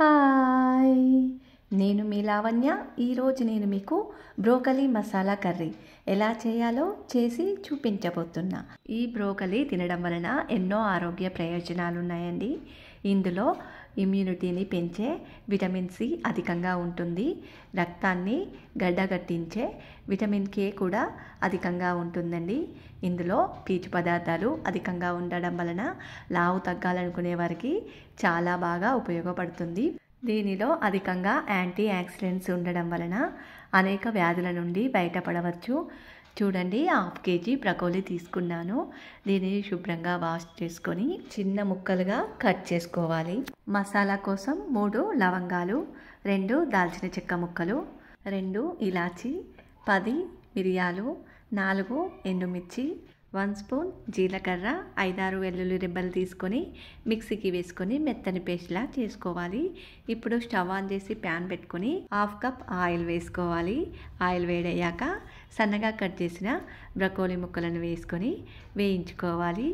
hi నేను మీ లావణ్య ఈరోజు నేను మీకు బ్రోకలీ మసాలా కర్రీ ఎలా చేయాలో చేసి చూపించబోతున్నా ఈ బ్రోకలీ తినడం వలన ఎన్నో ఆరోగ్య ప్రయోజనాలు ఉన్నాయండి ఇందులో ఇమ్యూనిటీని పెంచే విటమిన్ సి అధికంగా ఉంటుంది రక్తాన్ని గడ్డగట్టించే విటమిన్ కే కూడా అధికంగా ఉంటుందండి ఇందులో పీచు పదార్థాలు అధికంగా ఉండడం వలన లావు తగ్గాలనుకునే వారికి చాలా బాగా ఉపయోగపడుతుంది దీనిలో అధికంగా యాంటీ యాక్సిడెంట్స్ ఉండడం వలన అనేక వ్యాధుల నుండి బయటపడవచ్చు చూడండి హాఫ్ కేజీ బ్రకోలీ తీసుకున్నాను దీనిని శుభ్రంగా వాష్ చేసుకొని చిన్న ముక్కలుగా కట్ చేసుకోవాలి మసాలా కోసం మూడు లవంగాలు రెండు దాల్చిన చెక్క ముక్కలు రెండు ఇలాచి పది మిరియాలు నాలుగు ఎండుమిర్చి వన్ స్పూన్ జీలకర్ర ఐదారు వెల్లుల్లి రిబ్బలు తీసుకొని మిక్సీకి వేసుకొని మెత్తని పేస్ట్లా చేసుకోవాలి ఇప్పుడు స్టవ్ ఆన్ చేసి ప్యాన్ పెట్టుకొని హాఫ్ కప్ ఆయిల్ వేసుకోవాలి ఆయిల్ వేడయ్యాక సన్నగా కట్ చేసిన బ్రకోలీ ముక్కలను వేసుకొని వేయించుకోవాలి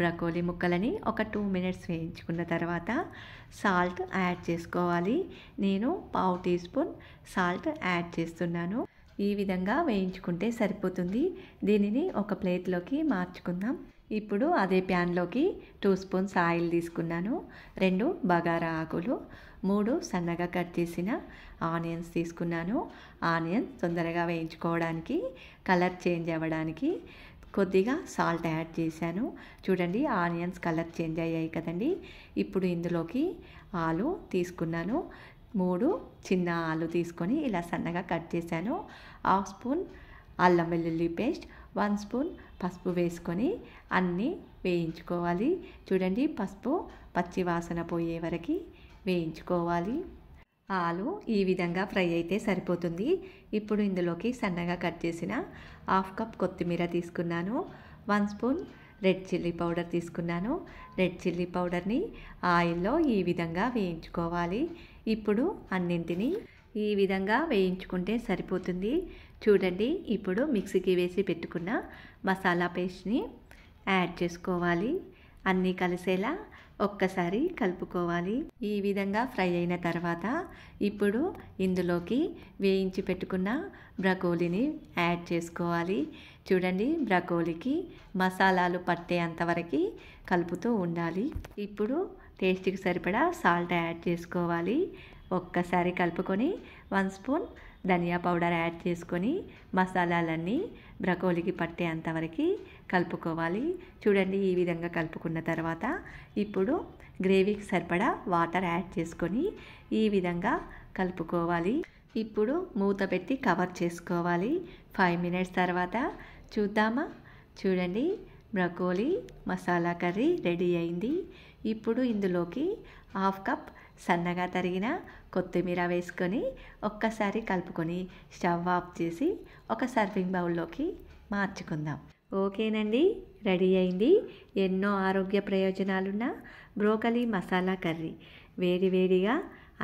బ్రకోలీ ముక్కలని ఒక టూ మినిట్స్ వేయించుకున్న తర్వాత సాల్ట్ యాడ్ చేసుకోవాలి నేను పావు టీ స్పూన్ సాల్ట్ యాడ్ చేస్తున్నాను ఈ విధంగా వేయించుకుంటే సరిపోతుంది దీనిని ఒక ప్లేట్లోకి మార్చుకుందాం ఇప్పుడు అదే ప్యాన్లోకి టూ స్పూన్స్ ఆయిల్ తీసుకున్నాను రెండు బగారా ఆకులు మూడు సన్నగా కట్ చేసిన ఆనియన్స్ తీసుకున్నాను ఆనియన్స్ తొందరగా వేయించుకోవడానికి కలర్ చేంజ్ అవ్వడానికి కొద్దిగా సాల్ట్ యాడ్ చేశాను చూడండి ఆనియన్స్ కలర్ చేంజ్ అయ్యాయి కదండి ఇప్పుడు ఇందులోకి ఆలు తీసుకున్నాను మూడు చిన్న ఆలు తీసుకొని ఇలా సన్నగా కట్ చేశాను హాఫ్ స్పూన్ అల్లం వెల్లుల్లి పేస్ట్ వన్ స్పూన్ పసుపు వేసుకొని అన్నీ వేయించుకోవాలి చూడండి పసుపు పచ్చి వాసన పోయే వరకు వేయించుకోవాలి ఆలు ఈ విధంగా ఫ్రై అయితే సరిపోతుంది ఇప్పుడు ఇందులోకి సన్నగా కట్ చేసిన హాఫ్ కప్ కొత్తిమీర తీసుకున్నాను one spoon red chilli powder తీసుకున్నాను రెడ్ చిల్లీ పౌడర్ని ఆయిల్లో ఈ విధంగా వేయించుకోవాలి ఇప్పుడు అన్నింటినీ ఈ విధంగా వేయించుకుంటే సరిపోతుంది చూడండి ఇప్పుడు మిక్సీకి వేసి పెట్టుకున్న మసాలా పేస్ట్ని యాడ్ చేసుకోవాలి అన్నీ కలిసేలా ఒక్కసారి కలుపుకోవాలి ఈ విధంగా ఫ్రై అయిన తర్వాత ఇప్పుడు ఇందులోకి వేయించి పెట్టుకున్న బ్రకోలీని యాడ్ చేసుకోవాలి చూడండి బ్రకోలీకి మసాలాలు పట్టే అంతవరకు కలుపుతూ ఉండాలి ఇప్పుడు టేస్ట్కి సరిపడా సాల్ట్ యాడ్ చేసుకోవాలి ఒక్కసారి కలుపుకొని వన్ స్పూన్ ధనియా పౌడర్ యాడ్ చేసుకొని మసాలాలన్నీ బ్రకోలికి వరకు కలుపుకోవాలి చూడండి ఈ విధంగా కలుపుకున్న తర్వాత ఇప్పుడు గ్రేవీకి సరిపడా వాటర్ యాడ్ చేసుకొని ఈ విధంగా కలుపుకోవాలి ఇప్పుడు మూత పెట్టి కవర్ చేసుకోవాలి ఫైవ్ మినిట్స్ తర్వాత చూద్దామా చూడండి బ్రకోలీ మసాలా కర్రీ రెడీ అయింది ఇప్పుడు ఇందులోకి హాఫ్ కప్ సన్నగా తరిగిన కొత్తిమీర వేసుకొని ఒక్కసారి కలుపుకొని స్టవ్ ఆఫ్ చేసి ఒక సర్వింగ్ బౌల్లోకి మార్చుకుందాం ఓకేనండి రెడీ అయింది ఎన్నో ఆరోగ్య ప్రయోజనాలున్న బ్రోకలీ మసాలా కర్రీ వేడి వేడిగా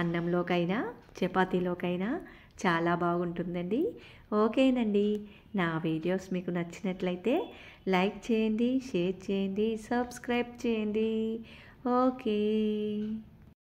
అన్నంలోకైనా చపాతీలోకైనా చాలా బాగుంటుందండి ఓకేనండి నా వీడియోస్ మీకు నచ్చినట్లయితే లైక్ చేయండి షేర్ చేయండి సబ్స్క్రైబ్ చేయండి ఓకే